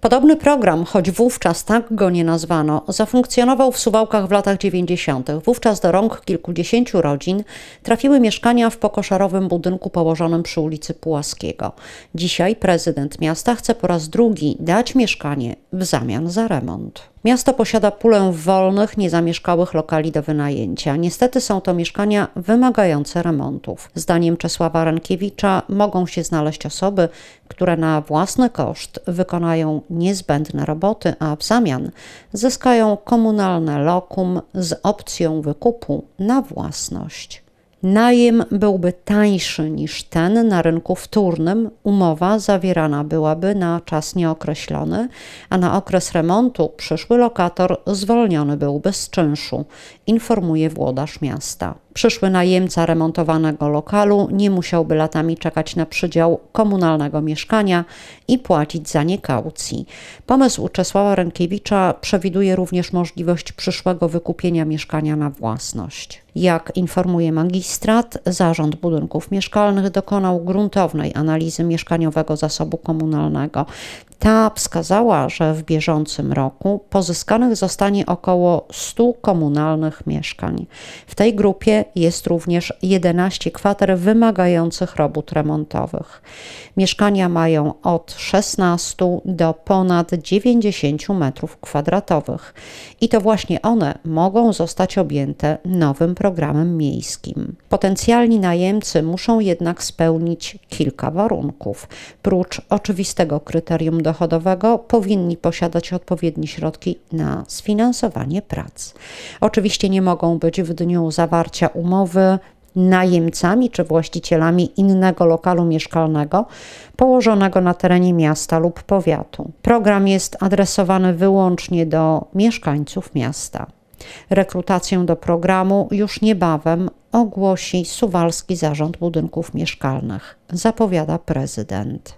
Podobny program, choć wówczas tak go nie nazwano, zafunkcjonował w Suwałkach w latach 90. Wówczas do rąk kilkudziesięciu rodzin trafiły mieszkania w pokoszarowym budynku położonym przy ulicy Pułaskiego. Dzisiaj prezydent miasta chce po raz drugi dać mieszkanie w zamian za remont. Miasto posiada pulę wolnych, niezamieszkałych lokali do wynajęcia. Niestety są to mieszkania wymagające remontów. Zdaniem Czesława Rankiewicza mogą się znaleźć osoby, które na własny koszt wykonają niezbędne roboty, a w zamian zyskają komunalne lokum z opcją wykupu na własność. Najem byłby tańszy niż ten na rynku wtórnym. Umowa zawierana byłaby na czas nieokreślony, a na okres remontu przyszły lokator zwolniony byłby z czynszu, informuje włodarz miasta. Przyszły najemca remontowanego lokalu nie musiałby latami czekać na przydział komunalnego mieszkania i płacić za nie kaucji. Pomysł Czesława Rękiewicza przewiduje również możliwość przyszłego wykupienia mieszkania na własność. Jak informuje magistrat, zarząd budynków mieszkalnych dokonał gruntownej analizy mieszkaniowego zasobu komunalnego. Ta wskazała, że w bieżącym roku pozyskanych zostanie około 100 komunalnych mieszkań. W tej grupie jest również 11 kwater wymagających robót remontowych. Mieszkania mają od 16 do ponad 90 m2 i to właśnie one mogą zostać objęte nowym programem miejskim. Potencjalni najemcy muszą jednak spełnić kilka warunków. Prócz oczywistego kryterium dochodowego powinni posiadać odpowiednie środki na sfinansowanie prac. Oczywiście nie mogą być w dniu zawarcia umowy najemcami czy właścicielami innego lokalu mieszkalnego położonego na terenie miasta lub powiatu. Program jest adresowany wyłącznie do mieszkańców miasta. Rekrutację do programu już niebawem ogłosi Suwalski Zarząd Budynków Mieszkalnych, zapowiada prezydent.